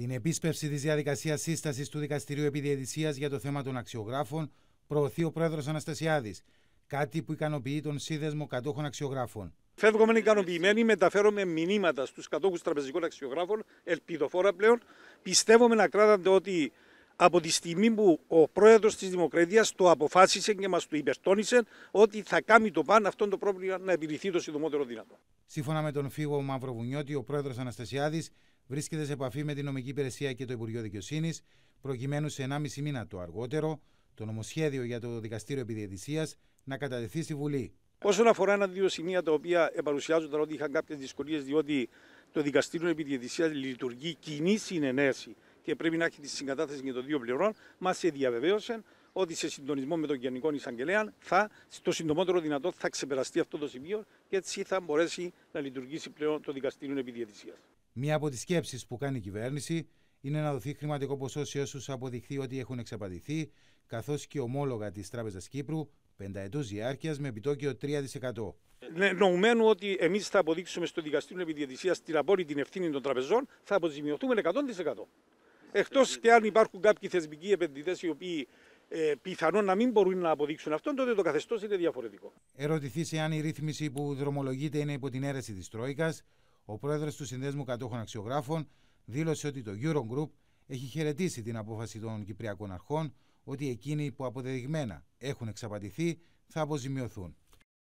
Την επίσπευση της διαδικασίας σύστασης του Δικαστηρίου Επιδιαιτησίας για το θέμα των αξιογράφων προωθεί ο πρόεδρος Αναστασιάδης, κάτι που ικανοποιεί τον σύνδεσμο κατόχων αξιογράφων. Φεύγουμε ικανοποιημένοι, μεταφέρομαι μηνύματα στους κατόχους τραπεζικών αξιογράφων, ελπιδοφόρα πλέον. Πιστεύουμε να κράτατε ότι από τη στιγμή που ο πρόεδρος της Δημοκρατίας το αποφάσισε και μας το υπερτώνησε ότι θα κάνει το παν αυτό το πρόβλημα να επιληθεί το συντομότερο δυνατό. Σύμφωνα με τον Φίγο Μαυροβουνιώτη, ο πρόεδρος Αναστασιάδης βρίσκεται σε επαφή με την νομική υπηρεσία και το Υπουργείο Δικαιοσύνης, προκειμένου σε 1,5 μήνα το αργότερο το νομοσχέδιο για το Δικαστήριο Επιδιαιτησίας να κατατεθεί στη Βουλή. Όσον αφορά ένα-δύο σημεία τα οποία παρουσιάζονταν ότι είχαν κάποιες δυσκολίες, διότι το Δικαστήριο Επιδιαιτησίας λειτουργεί κοινή συνενέση και πρέπει να έχει τη συγκατάθεση για το δύο πλευρών, μας διαβεβαίωσαν ότι σε συντονισμό με τον Γενικό Εισαγγελέα θα, στο συντομότερο δυνατό θα ξεπεραστεί αυτό το σημείο και έτσι θα μπορέσει να λειτουργήσει πλέον το Δικαστήριο Επιδιαιτησίας. Μία από τις σκέψεις που κάνει η κυβέρνηση είναι να δοθεί χρηματικό ποσό σε όσους αποδειχθεί ότι έχουν εξαπατηθεί, καθώς και ομόλογα της Τράπεζας Κύπρου πενταετού διάρκειας με επιτόκιο 3%. Νομμένου ναι, ότι εμείς θα αποδείξουμε στο δικαστήριο επιδιαιτησίας την απόλυτη ευθύνη των τραπεζών, θα αποζημιωθούμε 100%. Εκτός και αν υπάρχουν κάποιοι θεσμικοί επενδυτές οι οποίοι ε, πιθανόν να μην μπορούν να αποδείξουν αυτόν, τότε το καθεστώς είναι διαφορετικό. Ερωτηθείς αν η ρύθμιση που δρομολογείται είναι υπό την αίρεση της Τρόικας, ο πρόεδρος του Συνδέσμου Κατόχων Αξιογράφων δήλωσε ότι το Eurogroup έχει χαιρετήσει την απόφαση των Κυπριακών Αρχών ότι εκείνοι που αποδεδειγμένα έχουν εξαπατηθεί θα αποζημιωθούν.